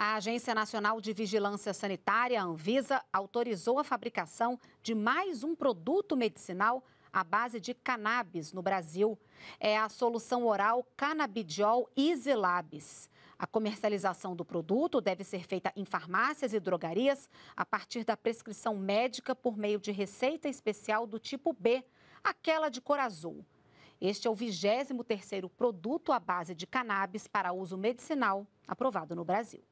A Agência Nacional de Vigilância Sanitária, Anvisa, autorizou a fabricação de mais um produto medicinal à base de cannabis no Brasil. É a solução oral Cannabidiol Easy Labs. A comercialização do produto deve ser feita em farmácias e drogarias a partir da prescrição médica por meio de receita especial do tipo B, aquela de cor azul. Este é o 23 terceiro produto à base de cannabis para uso medicinal aprovado no Brasil.